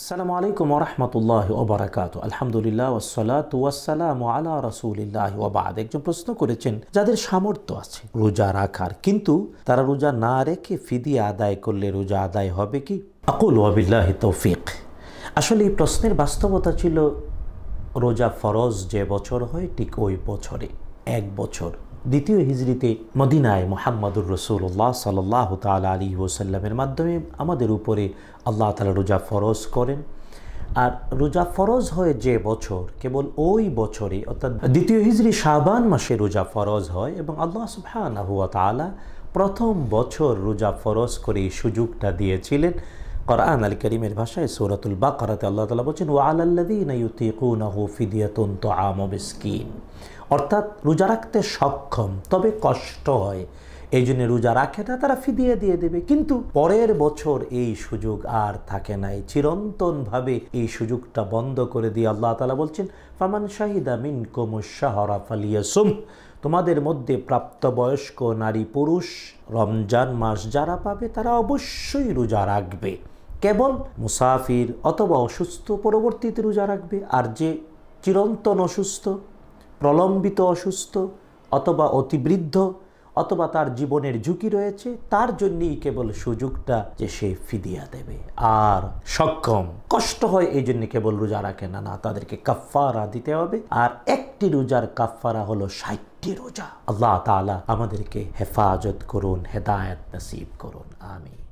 আসসালামু আলাইকুম ওরহমতুল্লাহ ওবরাকাত আলহামদুলিল্লাহ ওসালাত ওয়াসালাম আলা রসুলিল্লাহ ওবাদ একজন প্রশ্ন করেছেন যাদের সামর্থ্য আছে রোজা রাখার কিন্তু তারা রোজা না রেখে ফিদিয়া আদায় করলে রোজা আদায় হবে কি আকুল ওয়াবিল্লাহ তৌফিক আসলে এই প্রশ্নের বাস্তবতা ছিল রোজা ফরজ যে বছর হয় ঠিক ওই বছরে এক বছর দ্বিতীয় হিজড়িতে মদিনায় মোহাম্মদুর রসুল্লাহ সাল্লাহ তাল আলী ওসাল্লামের মাধ্যমে আমাদের উপরে আল্লাহ তালা রোজা ফরজ করেন আর রোজা ফরজ হয় যে বছর কেবল ওই বছরে অর্থাৎ দ্বিতীয় হিজড়ি শাহবান মাসে রোজা ফরজ হয় এবং আল্লাহ সুফান আহুয়া তালা প্রথম বছর রোজা ফরজ করে এই সুযোগটা দিয়েছিলেন কোরআন আল করিমের ভাষায় বা বাকরাতে আল্লাহ তালা বলছেন ও আলাল্লাদিন অর্থাৎ রোজা রাখতে সক্ষম তবে কষ্ট হয় এই জন্য রোজা রাখে না তারা ফিদিয়া দিয়ে দেবে কিন্তু পরের বছর এই সুযোগ আর থাকে নাই চিরন্তনভাবে এই সুযোগটা বন্ধ করে দিয়ে আল্লাহ তালা বলছেন ফামান শাহিদা মিন কোমশাহরা ফালিয়াসুম তোমাদের মধ্যে প্রাপ্তবয়স্ক নারী পুরুষ রমজান মাস যারা পাবে তারা অবশ্যই রোজা রাখবে কেবল মুসাফির অথবা অসুস্থ পরবর্তীতে রোজা রাখবে আর যে চিরন্তন অসুস্থ প্রলম্বিত অসুস্থ অথবা অতিবৃদ্ধ অথবা তার জীবনের ঝুঁকি রয়েছে তার জন্যই কেবল সুযোগটা যে সে ফিদিয়া দেবে আর সক্ষম কষ্ট হয় এই জন্য কেবল রোজা রাখে না না তাদেরকে কাফারা দিতে হবে আর একটি রোজার কাফারা হলো ষাটটি রোজা আল্লাহ তালা আমাদেরকে হেফাজত করুন হেদায়ত নসিব করুন আমি